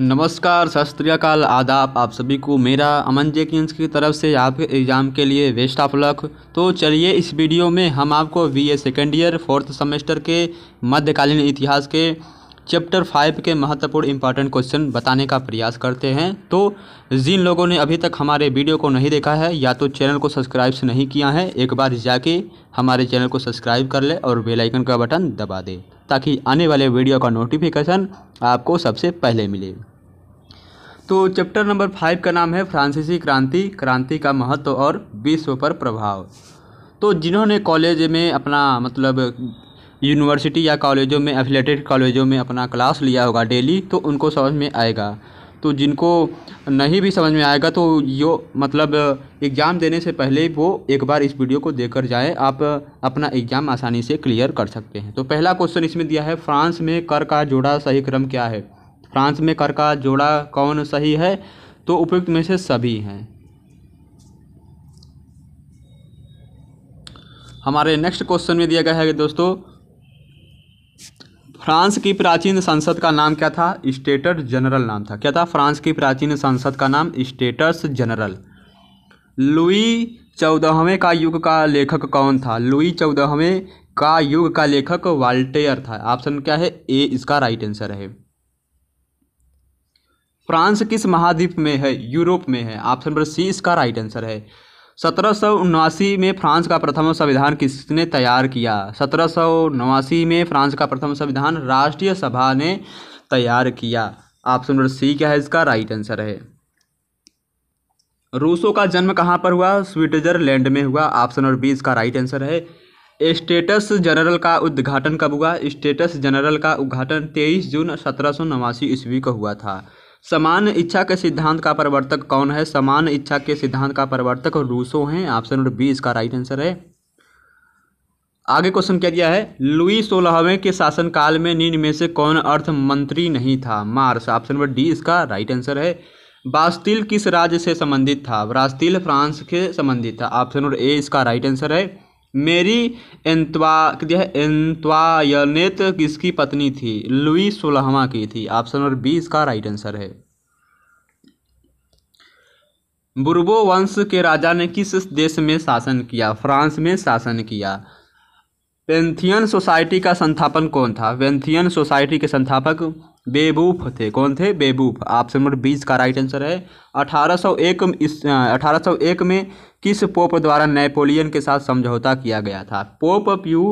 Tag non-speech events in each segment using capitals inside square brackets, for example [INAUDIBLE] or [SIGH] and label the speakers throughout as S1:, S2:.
S1: नमस्कार सत आदाब आप सभी को मेरा अमन जे किन्स की तरफ से आपके एग्ज़ाम के लिए वेस्ट ऑफ लक तो चलिए इस वीडियो में हम आपको B A second year fourth semester के मध्यकालीन इतिहास के चैप्टर फाइव के महत्वपूर्ण इंपॉर्टेंट क्वेश्चन बताने का प्रयास करते हैं तो जिन लोगों ने अभी तक हमारे वीडियो को नहीं देखा है या तो चैनल को सब्सक्राइब नहीं किया है एक बार जाके हमारे चैनल को सब्सक्राइब कर ले और बेलाइकन का बटन दबा दे ताकि आने वाले वीडियो का नोटिफिकेशन आपको सबसे पहले मिले तो चैप्टर नंबर फाइव का नाम है फ्रांसीसी क्रांति क्रांति का महत्व और विश्व पर प्रभाव तो जिन्होंने कॉलेज में अपना मतलब यूनिवर्सिटी या कॉलेजों में एफिलेटेड कॉलेजों में अपना क्लास लिया होगा डेली तो उनको समझ में आएगा तो जिनको नहीं भी समझ में आएगा तो यो मतलब एग्ज़ाम देने से पहले वो एक बार इस वीडियो को देखकर जाए आप अपना एग्ज़ाम आसानी से क्लियर कर सकते हैं तो पहला क्वेश्चन इसमें दिया है फ्रांस में कर का जोड़ा सही क्रम क्या है फ्रांस में कर का जोड़ा कौन सही है तो उपयुक्त में से सभी हैं हमारे नेक्स्ट क्वेश्चन में दिया गया है कि दोस्तों फ्रांस की प्राचीन संसद का नाम क्या था स्टेटर जनरल नाम था क्या था फ्रांस की प्राचीन संसद का नाम स्टेटस जनरल लुई चौदहवें का युग का लेखक कौन था लुई चौदहवें का युग का लेखक वाल्टेयर था ऑप्शन क्या है ए इसका राइट आंसर है फ्रांस किस महाद्वीप में है यूरोप में है ऑप्शन नंबर सी इसका राइट आंसर है सत्रह सौ उन्नासी में फ्रांस का प्रथम संविधान किसने तैयार किया सत्रह सौ नवासी में फ्रांस का प्रथम संविधान राष्ट्रीय सभा ने तैयार किया ऑप्शन नंबर सी क्या है इसका राइट आंसर है रूसो का जन्म कहाँ पर हुआ स्विट्जरलैंड में हुआ ऑप्शन नंबर बी इसका राइट आंसर है स्टेटस जनरल का उद्घाटन कब हुआ स्टेटस जनरल का उद्घाटन 23 जून सत्रह ईस्वी को हुआ था समान इच्छा के सिद्धांत का प्रवर्तक कौन है समान इच्छा के सिद्धांत का प्रवर्तक रूसो हैं ऑप्शन नंबर बी इसका राइट आंसर है आगे क्वेश्चन क्या दिया है लुई सोलहवें के शासनकाल में निम्न में से कौन अर्थ मंत्री नहीं था मार्स ऑप्शन नंबर डी इसका राइट आंसर है बास्तिल किस राज्य से संबंधित था ब्रास्तिल फ्रांस के संबंधित था ऑप्शन नंबर ए इसका राइट आंसर है मेरी एंतवा एंतवायनेत किसकी पत्नी थी लुई सोलहवा की थी ऑप्शन नंबर बी इसका राइट आंसर है बुर्बो वंश के राजा ने किस देश में शासन किया फ्रांस में शासन किया पेंथियन सोसाइटी का संस्थापन कौन था पेंथियन सोसाइटी के संस्थापक बेबूफ थे कौन थे बेबूफ ऑप्शन नंबर बीस का राइट आंसर है 1801 सौ एक में किस पोप द्वारा नेपोलियन के साथ समझौता किया गया था पोप प्यू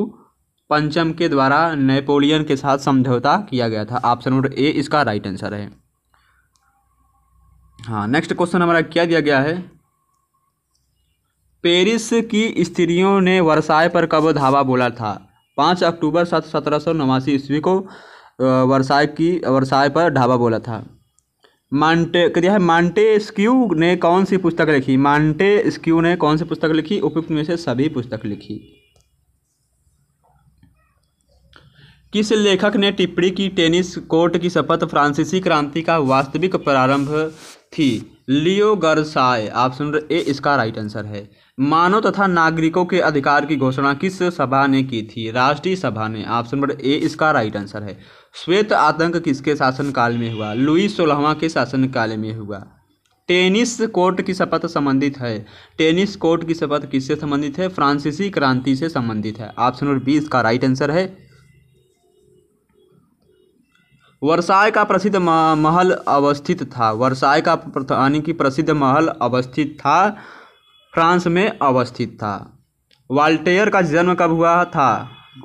S1: पंचम के द्वारा नेपोलियन के साथ समझौता किया गया था ऑप्शन नंबर ए इसका राइट आंसर है हाँ नेक्स्ट क्वेश्चन हमारा क्या दिया गया है पेरिस की स्त्रियों ने वर्षाए पर कब धावा बोला था पाँच अक्टूबर सत्रह सौ नवासी ईस्वी को वर्साय की वर्षाय पर ढाबा बोला था मांटे क्या है मांटे स्क्यू ने कौन सी पुस्तक लिखी मांटे स्क्यू ने कौन सी पुस्तक लिखी उपयुक्त में से सभी पुस्तक लिखी किस लेखक ने टिप्पणी की टेनिस कोर्ट की शपथ फ्रांसीसी क्रांति का वास्तविक प्रारंभ थी लियो गर्साय रहे ए इसका राइट आंसर है मानव तथा नागरिकों के अधिकार की घोषणा किस सभा ने की थी राष्ट्रीय सभा ने ऑप्शन नंबर ए इसका राइट आंसर है श्वेत आतंक किसके शासनकाल में हुआ लुई सोलहवा के शासनकाल में हुआ टेनिस कोर्ट की शपथ संबंधित है टेनिस कोर्ट की शपथ किससे संबंधित है फ्रांसीसी क्रांति से संबंधित है ऑप्शन नंबर बी इसका राइट आंसर है वर्षाय का प्रसिद्ध महल अवस्थित था वर्षाय का यानी कि प्रसिद्ध महल अवस्थित था फ्रांस में अवस्थित था वाल्टेयर का जन्म कब हुआ था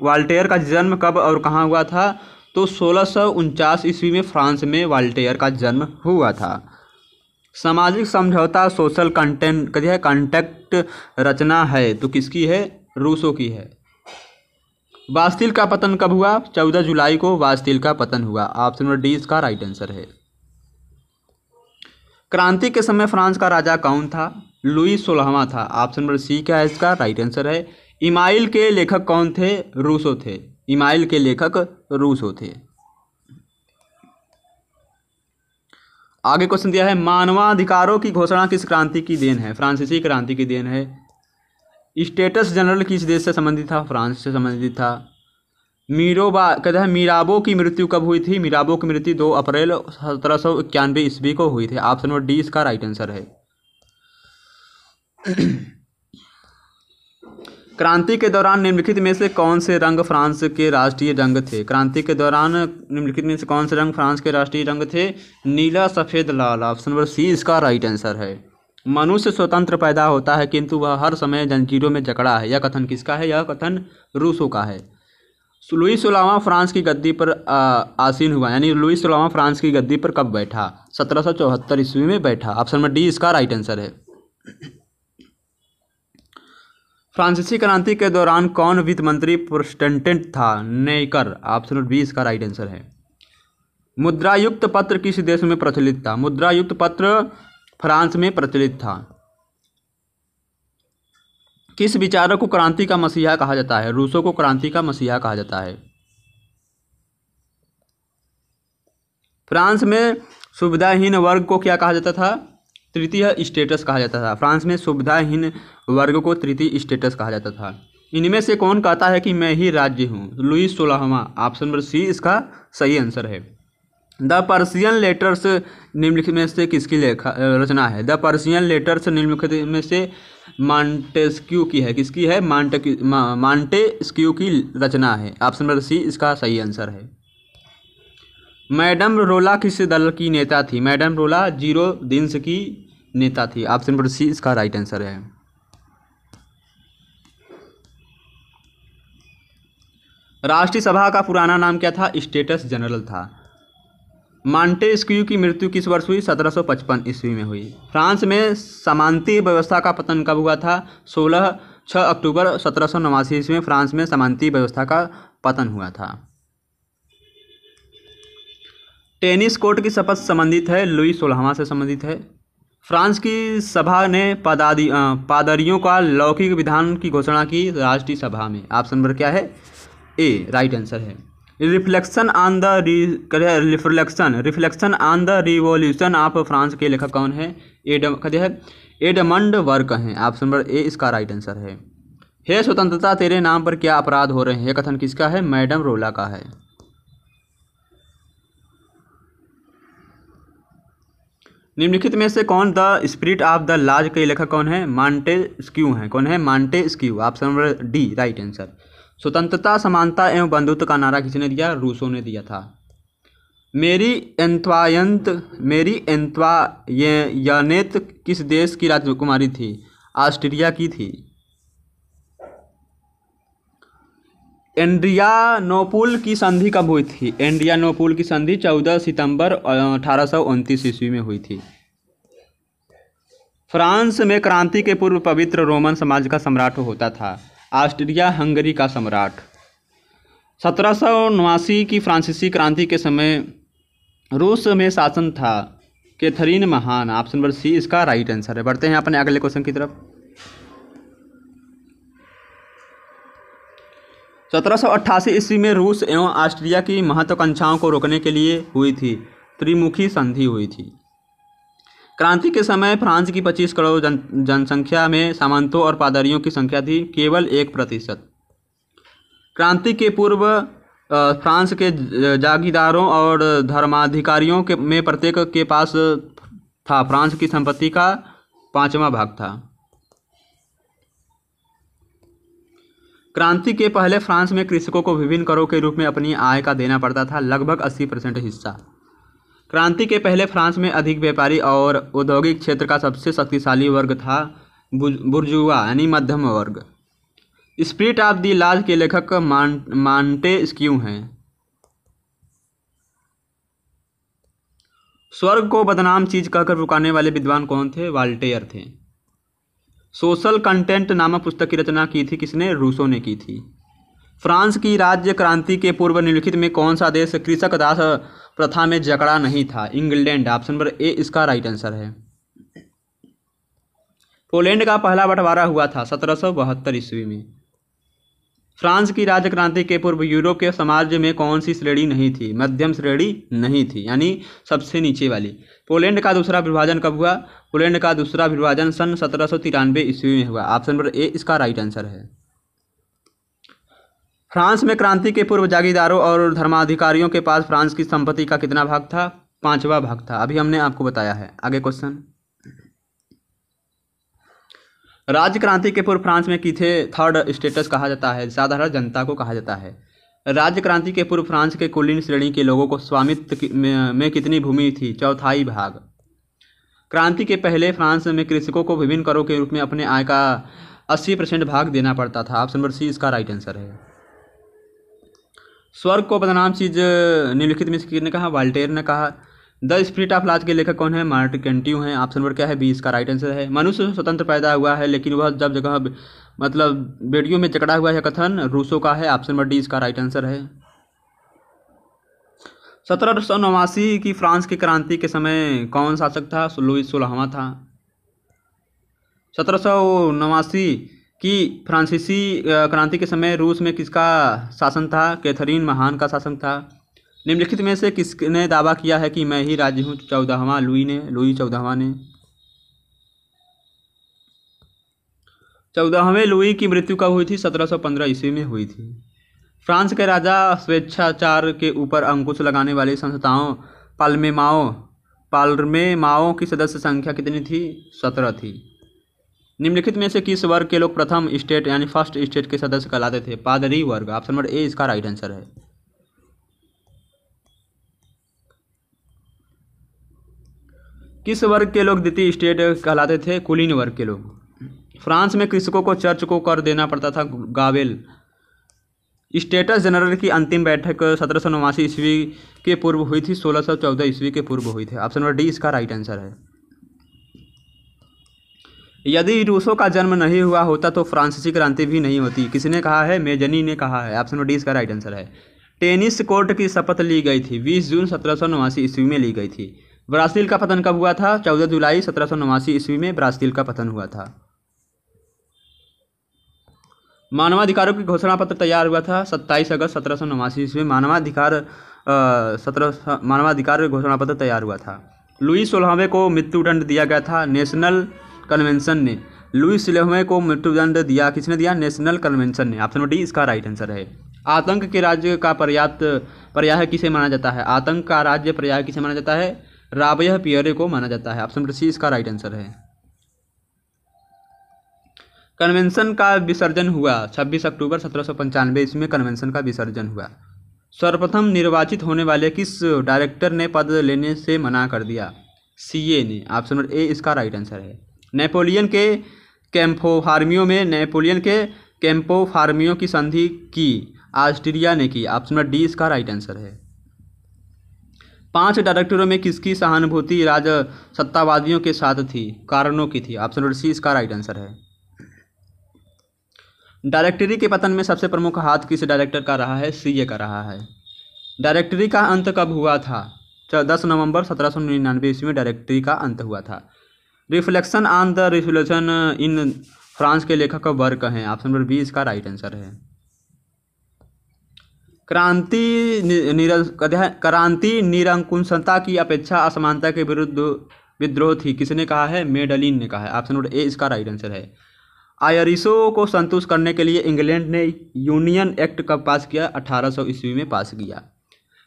S1: वाल्टेयर का जन्म कब और कहाँ हुआ था तो सोलह ईस्वी में फ्रांस में वाल्टेयर का जन्म हुआ था सामाजिक समझौता सोशल कंटेंट कहते हैं कॉन्टेक्ट रचना है तो किसकी है रूसों की है वास्तिल का पतन कब हुआ चौदह जुलाई को वास्तिल का पतन हुआ ऑप्शन नंबर डी इसका राइट आंसर है क्रांति के समय फ्रांस का राजा कौन था लुई सोलहवा था ऑप्शन नंबर सी क्या है इसका राइट आंसर है इमाइल के लेखक कौन थे रूसो थे इमाइल के लेखक रूस होते आगे क्वेश्चन दिया है मानवाधिकारों की घोषणा किस क्रांति की देन है फ्रांसीसी क्रांति की देन है स्टेटस जनरल किस देश से संबंधित था फ्रांस से संबंधित था मीरोबा कहते हैं मीराबो की मृत्यु कब हुई थी मीराबो की मृत्यु दो अप्रैल सत्रह सौ इक्यानवे ईस्वी को हुई थी ऑप्शन नंबर डी इसका राइट आंसर है क्रांति के दौरान निम्नलिखित में से कौन से रंग फ्रांस के राष्ट्रीय रंग थे क्रांति के दौरान निम्नलिखित में से कौन से रंग फ्रांस के राष्ट्रीय रंग थे नीला सफ़ेद लाल ऑप्शन नंबर सी इसका राइट आंसर है मनुष्य स्वतंत्र पैदा होता है किंतु वह हर समय जंजीरों में जकड़ा है यह कथन किसका है यह कथन रूसो का है लुई सोलावा फ्रांस की गद्दी पर आसीन हुआ यानी लुई सोलावा फ्रांस की गद्दी पर कब बैठा सत्रह सौ चौहत्तर ईस्वी में बैठा ऑप्शन नंबर डी इसका राइट आंसर है फ्रांसीसी क्रांति के दौरान कौन वित्त मंत्री प्रोस्टेंटेंट था नेकर ऑप्शन बी इसका राइट आंसर है मुद्रायुक्त पत्र किस देश में प्रचलित था मुद्रायुक्त पत्र फ्रांस में प्रचलित था किस विचारक को क्रांति का मसीहा कहा जाता है रूसो को क्रांति का मसीहा कहा जाता है फ्रांस में सुविधाहीन वर्ग को क्या कहा जाता था तृतीय स्टेटस कहा जाता था फ्रांस में सुविधाहीन वर्ग को तृतीय स्टेटस कहा जाता था इनमें से कौन कहता है कि मैं ही राज्य हूँ लुईस सोलहवा ऑप्शन नंबर सी इसका सही आंसर है द पर्सियन लेटर्स निम्नलिखित में से किसकी लेखा रचना है द पर्सियन लेटर्स निम्नलिखित में से मांटेस्क्यू की है किसकी है मांटे मांटेस्क्यू की रचना है ऑप्शन नंबर सी इसका सही आंसर है मैडम रोला किस दल की नेता थी मैडम रोला जीरो दिन की नेता थी ऑप्शन नंबर सी इसका राइट आंसर है राष्ट्रीय सभा का पुराना नाम क्या था स्टेटस जनरल था स्क्यू की मृत्यु किस वर्ष हुई 1755 ईस्वी में हुई फ्रांस में समानती व्यवस्था का पतन कब हुआ था 16 6 अक्टूबर सत्रह ईस्वी में फ्रांस में समानती व्यवस्था का पतन हुआ था टेनिस कोर्ट की शपथ संबंधित है लुई सोलहवा से संबंधित है फ्रांस की सभा ने पादादी पादरियों का लौकिक विधान की घोषणा की राष्ट्रीय सभा में ऑप्शन नंबर क्या है ए राइट आंसर है reflection on the reflection reflection on the revolution of France के लेखक कौन है एडम कहते है एडमंड वर्क हैं ऑप्शन नंबर ए इसका राइट आंसर है हे स्वतंत्रता तेरे नाम पर क्या अपराध हो रहे हैं यह कथन किसका है मैडम रोला का है निम्नलिखित में से कौन द स्पिरिट ऑफ द लाज के लेखक कौन है मांटे स्क्यू हैं कौन है Montesquieu option number D right answer स्वतंत्रता समानता एवं बंधुत्व का नारा किसने दिया रूसो ने दिया था मेरी एंत्वायंत मेरी एंत्वायनेत किस देश की राजकुमारी थी ऑस्ट्रेलिया की थी एंड्रियानोपुल की संधि कब हुई थी एंड्रियानोपुल की संधि 14 सितंबर अठारह ईस्वी में हुई थी फ्रांस में क्रांति के पूर्व पवित्र रोमन समाज का सम्राट होता था ऑस्ट्रिया हंगरी का सम्राट सत्रह की फ्रांसीसी क्रांति के समय रूस में शासन था कैथरीन महान ऑप्शन नंबर सी इसका राइट आंसर है बढ़ते हैं अपने अगले क्वेश्चन की तरफ सत्रह ईस्वी में रूस एवं ऑस्ट्रिया की महत्वाकांक्षाओं को रोकने के लिए हुई थी त्रिमुखी संधि हुई थी क्रांति के समय फ्रांस की 25 करोड़ जन जनसंख्या में सामंतों और पादरियों की संख्या थी केवल एक प्रतिशत क्रांति के पूर्व फ्रांस के जागीदारों और धर्माधिकारियों के में प्रत्येक के पास था फ्रांस की संपत्ति का पांचवा भाग था क्रांति के पहले फ्रांस में कृषकों को विभिन्न करों के रूप में अपनी आय का देना पड़ता था लगभग 80 परसेंट हिस्सा क्रांति के पहले फ्रांस में अधिक व्यापारी और औद्योगिक क्षेत्र का सबसे शक्तिशाली वर्ग था बुर्जुआ यानी मध्यम वर्ग स्प्रिट ऑफ दी लाज के लेखक मान मांटे स्क्यू हैं स्वर्ग को बदनाम चीज कहकर रुकाने वाले विद्वान कौन थे वाल्टेयर थे सोशल कंटेंट नामक पुस्तक की रचना की थी किसने रूसो ने की थी फ्रांस की राज्य क्रांति के पूर्व निम्नलिखित में कौन सा देश कृषक दास प्रथा में जकड़ा नहीं था इंग्लैंड ऑप्शन नंबर ए इसका राइट आंसर है पोलैंड का पहला बंटवारा हुआ था सत्रह ईस्वी में फ्रांस की राज्य क्रांति के पूर्व यूरोप के समाज में कौन सी श्रेणी नहीं थी मध्यम श्रेणी नहीं थी यानी सबसे नीचे वाली पोलैंड का दूसरा विभाजन कब हुआ पोलैंड का दूसरा विभाजन सन सत्रह सौ तिरानवे ईस्वी में हुआ ऑप्शन नंबर ए इसका राइट आंसर है फ्रांस में क्रांति के पूर्व जागीरदारों और धर्माधिकारियों के पास फ्रांस की संपत्ति का कितना भाग था पांचवा भाग था अभी हमने आपको बताया है आगे क्वेश्चन राज्य क्रांति के पूर्व फ्रांस में की थे थर्ड स्टेटस कहा जाता है साधारण जनता को कहा जाता है राज्य क्रांति के पूर्व फ्रांस के कुलीन श्रेणी के लोगों को स्वामित्व में कितनी भूमि थी चौथाई भाग क्रांति के पहले फ्रांस में कृषकों को विभिन्न करों के रूप में अपने आय का अस्सी परसेंट भाग देना पड़ता था ऑप्शन नंबर सी इसका राइट आंसर है स्वर्ग को बदनाम चीज निम्नलिखित में किसने कहा वाल्टेर ने कहा द स्प्रिट ऑफ लाज के लेखक कौन है मार्ट कैंट्यू हैं ऑप्शन नंबर क्या है बी इसका राइट आंसर है मनुष्य स्वतंत्र पैदा हुआ है लेकिन वह जब जगह मतलब वीडियो में जकड़ा हुआ है कथन रूसो का है ऑप्शन नंबर डी इसका राइट आंसर है सत्रह सौ नवासी की फ्रांस की क्रांति के समय कौन शासक था लुई सोलहवा था सत्रह सौ नवासी की फ्रांसीसी क्रांति के समय रूस में किसका शासन था कैथरीन महान का शासन था निम्नलिखित में से किसने दावा किया है कि मैं ही राज्य हूँ चौदहवा लुई ने लुई चौदहवा ने चौदहवें लुई की मृत्यु कब हुई थी 1715 ईस्वी में हुई थी फ्रांस के राजा स्वेच्छाचार के ऊपर अंकुश लगाने वाली संस्थाओं पालमेमाओं पालमेमाओं की सदस्य संख्या कितनी थी सत्रह थी निम्नलिखित में से किस वर्ग के लोग प्रथम स्टेट यानी फर्स्ट स्टेट के सदस्य कहलाते थे पादरी वर्ग ऑप्शन नंबर ए इसका राइट आंसर है किस वर्ग के लोग द्वितीय स्टेट कहलाते थे कुलीन वर्ग के लोग फ्रांस में कृषकों को चर्च को कर देना पड़ता था गावेल स्टेटस जनरल की अंतिम बैठक सत्रह सौ नवासी ईस्वी के पूर्व हुई थी सोलह सौ चौदह ईस्वी के पूर्व हुई थी ऑप्शन नंबर डी इसका राइट आंसर है यदि रूसों का जन्म नहीं हुआ होता तो फ्रांसीसी क्रांति भी नहीं होती किसने कहा है मेजनी ने कहा है ऑप्शन नंबर डी इसका राइट आंसर है टेनिस कोर्ट की शपथ ली गई थी बीस जून सत्रह सौ नवासी ईस्वी में ली गई थी ब्राज़ील का पतन कब हुआ था चौदह जुलाई सत्रह सौ नवासी ईस्वी में ब्राज़ील का पतन हुआ था मानवाधिकारों की घोषणा पत्र तैयार हुआ था सत्ताईस अगस्त सत्रह सौ नवासी ईस्वी मानवाधिकार सत्रह मानवाधिकार घोषणा पत्र तैयार हुआ था लुई सोलहवें को मृत्युदंड दिया गया था नेशनल कन्वेंशन ने लुई सोलहवें को मृत्युदंड दिया किसने दिया नेशनल कन्वेंशन ने ऑप्शन डी इसका राइट आंसर है आतंक के राज्य का पर्याप्त पर्याय किसे माना जाता है आतंक का राज्य पर्याय किसे माना जाता है राबयह पियरे को माना जाता है ऑप्शन सी इसका राइट आंसर है कन्वेंशन का विसर्जन हुआ 26 अक्टूबर सत्रह ईस्वी में कन्वेंशन का विसर्जन हुआ सर्वप्रथम निर्वाचित होने वाले किस डायरेक्टर ने पद लेने से मना कर दिया सीए ने ऑप्शन नंबर ए इसका राइट आंसर है नेपोलियन के कैम्फोफार्मियो में नेपोलियन के कैम्पोफार्मियो की संधि की ऑस्ट्रेलिया ने की ऑप्शन नंबर डी इसका राइट आंसर है पांच डायरेक्टरों में किसकी सहानुभूति राज सत्तावादियों के साथ थी कारणों की थी ऑप्शन नंबर सी इसका राइट आंसर है डायरेक्टरी के पतन में सबसे प्रमुख हाथ किस डायरेक्टर का रहा है सीए का रहा है डायरेक्टरी का अंत कब हुआ था दस नवंबर सत्रह सौ निन्यानवे ईस्वी में डायरेक्टरी का अंत हुआ था reflection on the reflection in France के लेखक वर्क हैं ऑप्शन नंबर बी इसका राइट आंसर है क्रांति निर क्रांति निरंकुशता की अपेक्षा असमानता के विरुद्ध विद्रोह थी किसने कहा है मेडलिन ने कहा है ऑप्शन नंबर ए इसका राइट आंसर है आयरिशों को संतुष्ट करने के लिए इंग्लैंड ने यूनियन एक्ट कब पास किया 1800 सौ ईस्वी में पास किया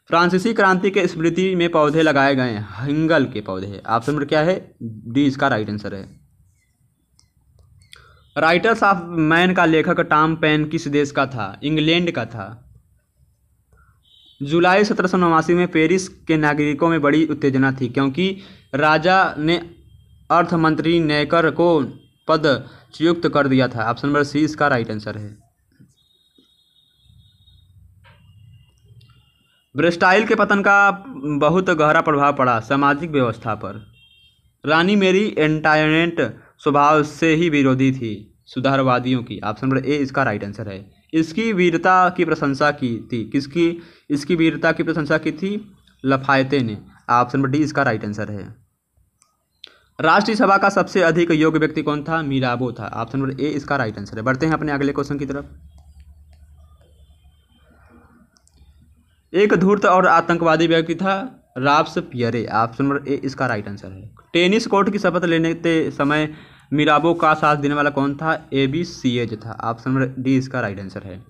S1: फ्रांसीसी क्रांति के स्मृति में पौधे लगाए गए हैं हिंगल के पौधे ऑप्शन नंबर क्या है डी इसका राइट आंसर है राइटर्स ऑफ मैन का लेखक टॉम पेन किस देश का था इंग्लैंड का था जुलाई सत्रह में पेरिस के नागरिकों में बड़ी उत्तेजना थी क्योंकि राजा ने अर्थमंत्री नेकर को पद चयुक्त कर दिया था ऑप्शन नंबर सी इसका राइट आंसर है ब्रेस्टाइल के पतन का बहुत गहरा प्रभाव पड़ा सामाजिक व्यवस्था पर रानी मेरी एंटायनेंट स्वभाव से ही विरोधी थी सुधारवादियों की ऑप्शन नंबर ए इसका राइट आंसर है इसकी वीरता की प्रशंसा की थी किसकी इसकी वीरता की प्रशंसा की थी लफायते ने ऑप्शन नंबर डी इसका राइट आंसर है राष्ट्रीय सभा का सबसे अधिक योग्य व्यक्ति कौन था मीराबो था ऑप्शन नंबर ए इसका राइट आंसर है बढ़ते हैं अपने अगले क्वेश्चन की तरफ एक धूर्त और आतंकवादी व्यक्ति था Robespierre option number A इसका राइट आंसर है टेनिस कोर्ट की शपथ लेने के समय मीराबो का साथ देने वाला कौन था ए बी सी एज था ऑप्शन नंबर डी इसका राइट आंसर है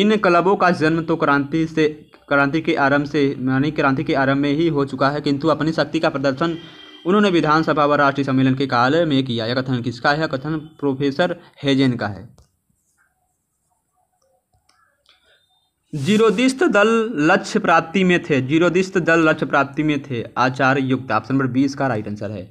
S1: इन क्लबों का जन्म तो क्रांति से क्रांति के आरंभ से यानी क्रांति के आरंभ में ही हो चुका है किंतु अपनी शक्ति का प्रदर्शन उन्होंने विधानसभा व राष्ट्रीय सम्मेलन के काल में किया यह कथन किसका है कथन प्रोफेसर हेजेन का है जीरोदिस्त दल लक्ष्य प्राप्ति में थे जीरोदिस्त दल लक्ष्य प्राप्ति में थे आचार्य युक्त ऑप्शन नंबर बीस का राइट आंसर है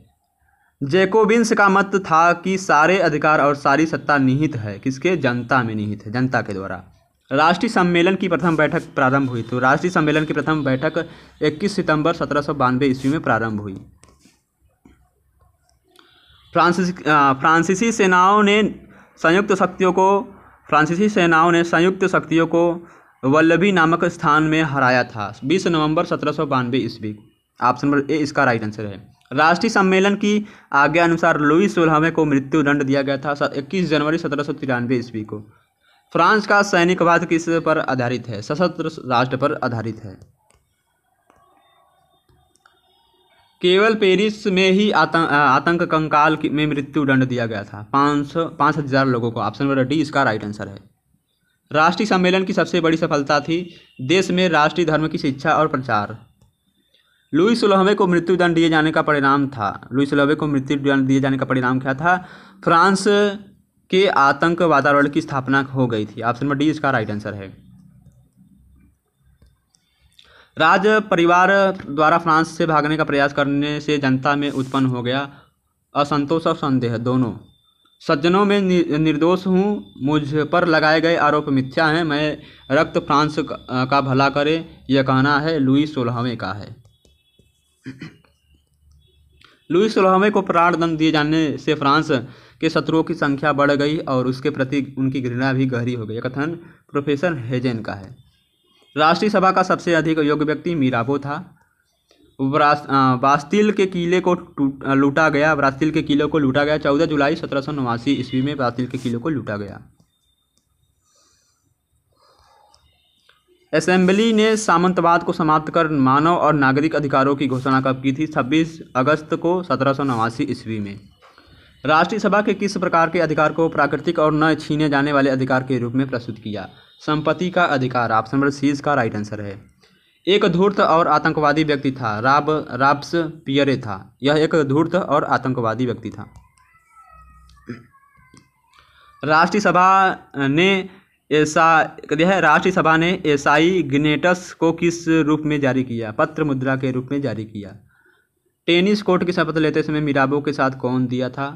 S1: जैकोबिन्स का मत था कि सारे अधिकार और सारी सत्ता निहित है किसके जनता में निहित है जनता के द्वारा राष्ट्रीय सम्मेलन की प्रथम बैठक प्रारंभ हुई तो राष्ट्रीय सम्मेलन की प्रथम बैठक 21 सितंबर सत्रह ईस्वी में प्रारंभ हुई फ्रांसी फ्रांसीसी सेनाओं ने संयुक्त शक्तियों को फ्रांसीसी सेनाओं ने संयुक्त शक्तियों को वल्लभी नामक स्थान में हराया था 20 नवंबर सत्रह सौ बानवे ईस्वी ऑप्शन नंबर ए इसका राइट आंसर है राष्ट्रीय सम्मेलन की आज्ञा अनुसार लुई सोलहवें को मृत्युदंड दिया गया था 21 जनवरी सत्रह सौ तिरानवे ईस्वी को फ्रांस का सैनिकवाद किस पर आधारित है सशस्त्र राष्ट्र पर आधारित है केवल पेरिस में ही आतंक आतंक कंकाल में मृत्यु दंड दिया गया था पाँच सौ पाँच हज़ार लोगों को ऑप्शन नंबर डी इसका राइट आंसर है राष्ट्रीय सम्मेलन की सबसे बड़ी सफलता थी देश में राष्ट्रीय धर्म की शिक्षा और प्रचार लुई सुलहवे को मृत्युदंड दिए जाने का परिणाम था लुई सुलहवे को मृत्युदंड दिए जाने का परिणाम क्या था फ्रांस के आतंक वातावरण की स्थापना हो गई थी ऑप्शन नंबर डी इसका राइट आंसर है राज परिवार द्वारा फ्रांस से भागने का प्रयास करने से जनता में उत्पन्न हो गया असंतोष और संदेह दोनों सज्जनों में निर्दोष हूँ मुझ पर लगाए गए आरोप मिथ्या हैं मैं रक्त फ्रांस का भला करे यह कहना है लुई सोलहवें का है लुई सोलहवें को प्राण दंड दिए जाने से फ्रांस के शत्रुओं की संख्या बढ़ गई और उसके प्रति उनकी घृणा भी गहरी हो गई कथन प्रोफेसर हेजेन का है राष्ट्रीय सभा का सबसे अधिक योग्य व्यक्ति मीराबो था बास्तिल के किले को लूटा गया बास्तिल के किले को लूटा गया चौदह जुलाई सत्रह सौ नवासी ईस्वी में बास्तिल के किले को लूटा गया असेंबली ने सामंतवाद को समाप्त कर मानव और नागरिक अधिकारों की घोषणा कब की थी 26 अगस्त को सत्रह सौ नवासी ईस्वी में राष्ट्रीय सभा के किस प्रकार के अधिकार को प्राकृतिक और न छीने जाने वाले अधिकार के रूप में प्रस्तुत किया संपत्ति का अधिकार ऑप्शन नंबर सी इसका राइट आंसर है एक धूर्त और आतंकवादी व्यक्ति था राब राब्स पियरे था यह एक धूर्त और आतंकवादी व्यक्ति था राष्ट्रीय सभा ने ऐसा यह है राष्ट्रीय सभा ने एसाई गिनेटस को किस रूप में जारी किया पत्र मुद्रा के रूप में जारी किया टेनिस कोर्ट की शपथ लेते समय मीराबो के साथ कौन दिया था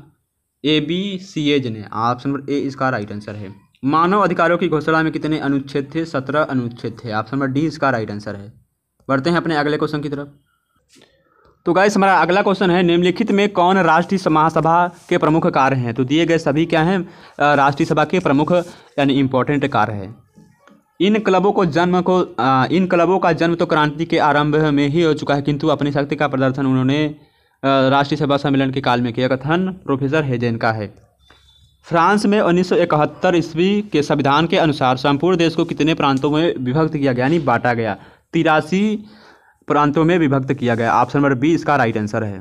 S1: ए बी सी एज ने ऑप्शन नंबर ए इसका राइट आंसर है मानव अधिकारों की घोषणा में कितने अनुच्छेद थे सत्रह अनुच्छेद थे ऑप्शन नंबर डी इसका राइट आंसर है बढ़ते हैं अपने अगले क्वेश्चन की तरफ तो गाइस हमारा अगला क्वेश्चन है निम्नलिखित में कौन राष्ट्रीय महासभा के प्रमुख कार्य हैं तो दिए गए सभी क्या हैं राष्ट्रीय सभा के प्रमुख यानी इम्पोर्टेंट कार्य है इन क्लबों को जन्म को आ, इन क्लबों का जन्म तो क्रांति के आरंभ में ही हो चुका है किंतु अपनी शक्ति का प्रदर्शन उन्होंने राष्ट्रीय सभा सम्मेलन के काल में किया कथन प्रोफेसर हेजेन का है फ्रांस में 1971 ईस्वी के संविधान के अनुसार संपूर्ण देश को कितने प्रांतों में विभक्त किया गया यानी बांटा गया तिरासी प्रांतों में विभक्त किया गया ऑप्शन नंबर बी इसका राइट आंसर है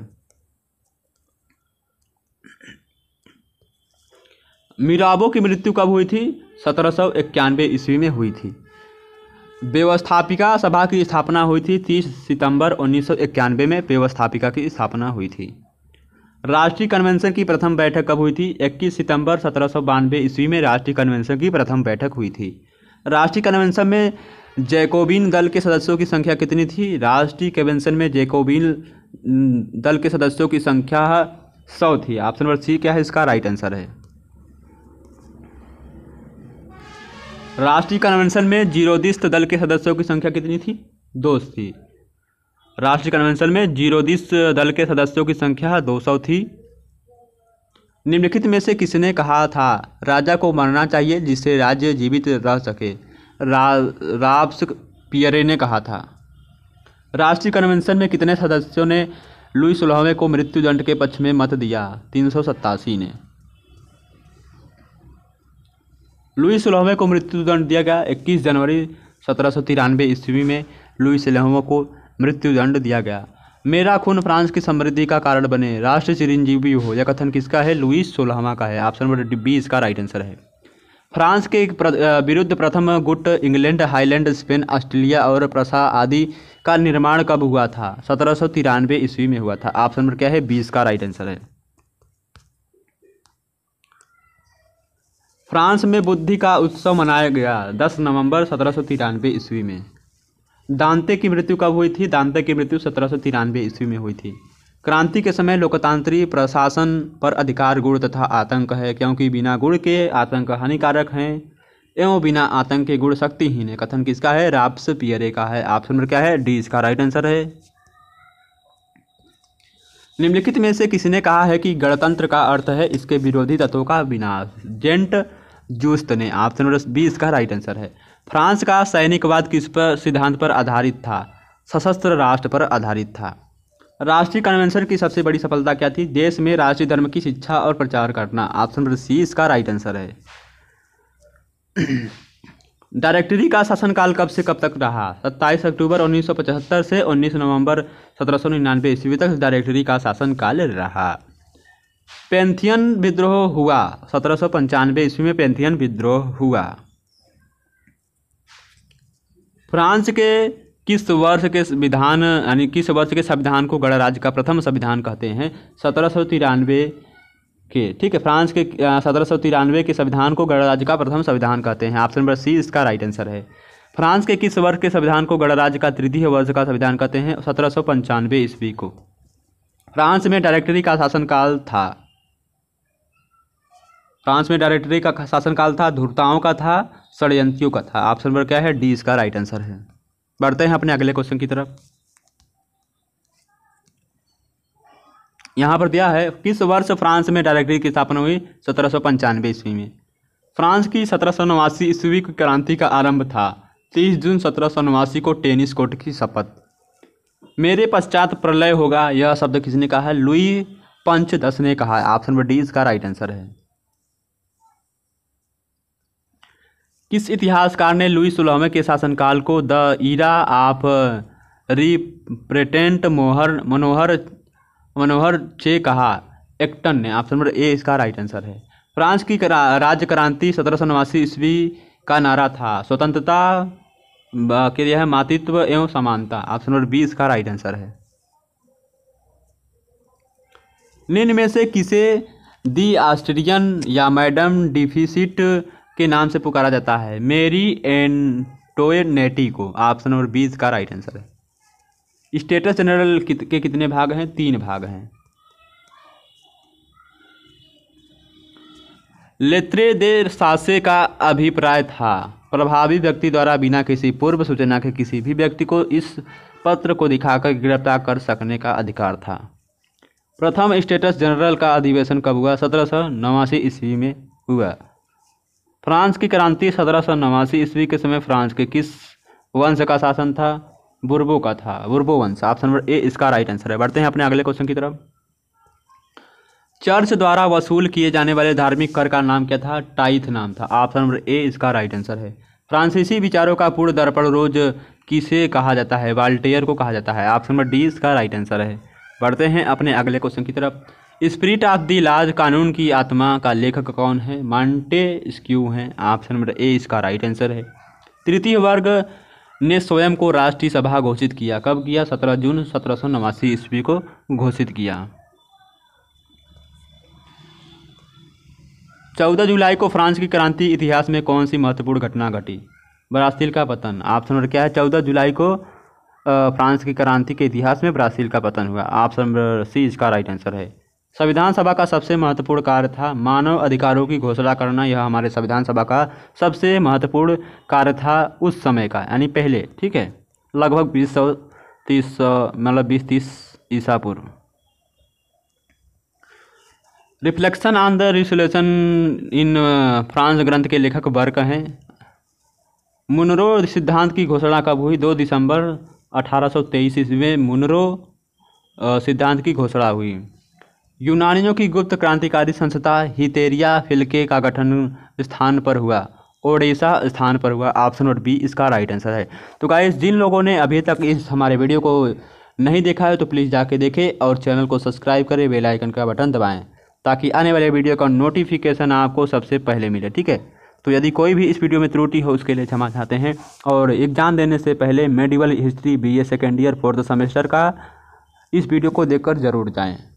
S1: मिराबो की मृत्यु कब हुई थी सत्रह सौ इक्यानवे ईस्वी में हुई थी व्यवस्थापिका सभा की स्थापना हुई थी तीस सितंबर उन्नीस सौ इक्यानवे में व्यवस्थापिका की स्थापना हुई थी राष्ट्रीय कन्वेंशन की प्रथम बैठक कब हुई थी 21 सितंबर सत्रह सौ ईस्वी में राष्ट्रीय कन्वेंशन की प्रथम बैठक हुई थी राष्ट्रीय कन्वेंशन में जैकोबिन दल के सदस्यों की संख्या कितनी थी राष्ट्रीय कन्वेंशन में जैकोबिन दल के सदस्यों की संख्या सौ थी ऑप्शन नंबर सी क्या है इसका राइट आंसर है राष्ट्रीय कन्वेंशन में जीरोदिस्त दल के सदस्यों की संख्या कितनी थी दो थी राष्ट्रीय कन्वेंशन में दिस दल के सदस्यों की संख्या 200 थी निम्नलिखित में से किसने कहा था राजा को मरना चाहिए जिससे राज्य जीवित रह सके रा, राब्स पियरे ने कहा था राष्ट्रीय कन्वेंशन में कितने सदस्यों ने लुई सोलहवें को मृत्युदंड के पक्ष में मत दिया तीन ने लुई सोलहवें को मृत्युदंड दिया गया 21 जनवरी सत्रह ईस्वी में लुई सोलहवें को मृत्युदंड दिया गया मेरा खून फ्रांस की समृद्धि का कारण बने राष्ट्र चिरंजीवी हो यह कथन किसका है लुईस सोलहवा का है ऑप्शन नंबर बी इसका राइट आंसर है फ्रांस के विरुद्ध प्रथम गुट इंग्लैंड हाईलैंड स्पेन ऑस्ट्रेलिया और प्रसा आदि का निर्माण कब हुआ था सत्रह सौ तिरानवे ईस्वी में हुआ था ऑप्शन नंबर क्या है बीस का राइट आंसर है फ्रांस में बुद्धि का उत्सव मनाया गया 10 नवंबर सत्रह ईस्वी में दांते की मृत्यु कब हुई थी दांते की मृत्यु सत्रह सौ तिरानवे ईस्वी में हुई थी क्रांति के समय लोकतांत्रिक प्रशासन पर अधिकार गुण तथा आतंक है क्योंकि बिना गुण के आतंक हानिकारक हैं एवं बिना आतंक के गुण शक्तिहीन है कथन किसका है राप्स पियरे का है ऑप्शन नंबर क्या है डी इसका राइट आंसर है निम्नलिखित में से किसी ने कहा है कि गणतंत्र का अर्थ है इसके विरोधी तत्वों का विनाश जेंट जूस्त ने ऑप्शन नंबर बी इसका राइट आंसर है फ्रांस का सैनिकवाद किस पर सिद्धांत पर आधारित था सशस्त्र राष्ट्र पर आधारित था राष्ट्रीय कन्वेंशन की सबसे बड़ी सफलता क्या थी देश में राष्ट्रीय धर्म की शिक्षा और प्रचार करना ऑप्शन नंबर सी इसका राइट आंसर है [CLEARS THROAT] डायरेक्टरी का शासनकाल कब से कब तक रहा 27 अक्टूबर 1975 से 19 नवंबर सत्रह सौ निन्यानवे ईस्वी तक डायरेक्टरी का शासनकाल रहा पेंथियन विद्रोह हुआ सत्रह सौ पंचानवे ईस्वी में पेंथियन विद्रोह हुआ फ्रांस के किस वर्ष के संविधान यानी किस वर्ष के संविधान को गणराज्य का प्रथम संविधान कहते हैं सत्रह सौ तिरानवे के ठीक है फ्रांस के सत्रह सौ तिरानवे के संविधान को गणराज्य का प्रथम संविधान कहते हैं ऑप्शन नंबर सी इसका राइट आंसर है फ्रांस के किस वर्ष के संविधान को गणराज्य का तृतीय वर्ष का संविधान कहते हैं सत्रह सौ पंचानवे ईस्वी को फ्रांस में डायरेक्टरी का शासनकाल था फ्रांस में डायरेक्टरी का शासनकाल था धुरताओं का था षडयंत्रियों का था ऑप्शन नंबर क्या है डी इसका राइट आंसर है बढ़ते हैं अपने अगले क्वेश्चन की तरफ यहाँ पर दिया है किस वर्ष फ्रांस में डायरेक्टरी की स्थापना हुई सत्रह सौ पंचानवे ईस्वी में फ्रांस की सत्रह सौ नवासी ईस्वी की क्रांति का आरंभ था तीस जून सत्रह सौ नवासी को टेनिस कोर्ट की शपथ मेरे पश्चात प्रलय होगा यह शब्द किसने कहा है लुई पंचदश ने कहा है ऑप्शन नंबर डी इसका राइट आंसर है किस इतिहासकार ने लुई सोलहवें के शासनकाल को द ईरा ऑफ रिप्रेटेंट मोहर मनोहर मनोहर चे कहा एक्टन ने ऑप्शन नंबर ए इसका राइट आंसर है फ्रांस की करा, राज्य क्रांति सत्रह सौ नवासी ईस्वी का नारा था स्वतंत्रता के लिए है मातृत्व एवं समानता ऑप्शन नंबर बी इसका राइट आंसर है निम्न में से किसे दी ऑस्ट्रियन या मैडम डिफिसिट के नाम से पुकारा जाता है मेरी एंटोनेटी को ऑप्शन नंबर बीस का राइट आंसर है स्टेटस जनरल के कितने भाग हैं तीन भाग हैं लेत्रे दे सासे का अभिप्राय था प्रभावी व्यक्ति द्वारा बिना किसी पूर्व सूचना के किसी भी व्यक्ति को इस पत्र को दिखाकर गिरफ्तार कर सकने का अधिकार था प्रथम स्टेटस जनरल का अधिवेशन कब हुआ सत्रह सौ नवासी ईस्वी में हुआ फ्रांस की क्रांति सत्रह सौ नवासी ईस्वी के समय फ्रांस के किस वंश का शासन था बुर्बो का था बुर्बो वंश ऑप्शन नंबर ए इसका राइट आंसर है बढ़ते हैं अपने अगले क्वेश्चन की तरफ चर्च द्वारा वसूल किए जाने वाले धार्मिक कर का नाम क्या था टाइथ नाम था ऑप्शन नंबर ए इसका राइट आंसर है फ्रांसीसी विचारों का पूर्ण दर्पण रोज किसे कहा जाता है वाल्टेयर को कहा जाता है ऑप्शन नंबर डी इसका राइट आंसर है बढ़ते हैं अपने अगले क्वेश्चन की तरफ स्पिरिट ऑफ दी लाज कानून की आत्मा का लेखक कौन है मांटे स्क्यू हैं ऑप्शन नंबर ए इसका राइट आंसर है तृतीय वर्ग ने स्वयं को राष्ट्रीय सभा घोषित किया कब किया 17 जून सत्रह सौ नवासी ईस्वी को घोषित किया 14 जुलाई को फ्रांस की क्रांति इतिहास में कौन सी महत्वपूर्ण घटना घटी ब्रासिल का पतन ऑप्शन नंबर क्या है 14 जुलाई को फ्रांस की क्रांति के इतिहास में ब्रासिल का पतन हुआ ऑप्शन नंबर सी इसका राइट आंसर है संविधान सभा का सबसे महत्वपूर्ण कार्य था मानव अधिकारों की घोषणा करना यह हमारे संविधान सभा का सबसे महत्वपूर्ण कार्य था उस समय का यानी पहले ठीक है लगभग बीस सौ तीस सौ मतलब बीस तीस ईसा पूर्व reflection on the resolution in France ग्रंथ के लेखक वर्ग हैं मुनरो सिद्धांत की घोषणा कब हुई दो दिसंबर अठारह सौ तेईस ईस्वी में मुनरो सिद्धांत की घोषणा हुई यूनानियों की गुप्त क्रांतिकारी संस्था हितेरिया फिलके का गठन स्थान पर हुआ ओडिशा स्थान पर हुआ ऑप्शन नंबर बी इसका राइट आंसर है तो गाइस जिन लोगों ने अभी तक इस हमारे वीडियो को नहीं देखा है तो प्लीज़ जाके देखें और चैनल को सब्सक्राइब करें बेल आइकन का बटन दबाएं ताकि आने वाले वीडियो का नोटिफिकेशन आपको सबसे पहले मिले ठीक है तो यदि कोई भी इस वीडियो में त्रुटि हो उसके लिए क्षमा चाहते हैं और एग्ज़ाम देने से पहले medieval history B A second year fourth semester का इस वीडियो को देख जरूर जाएँ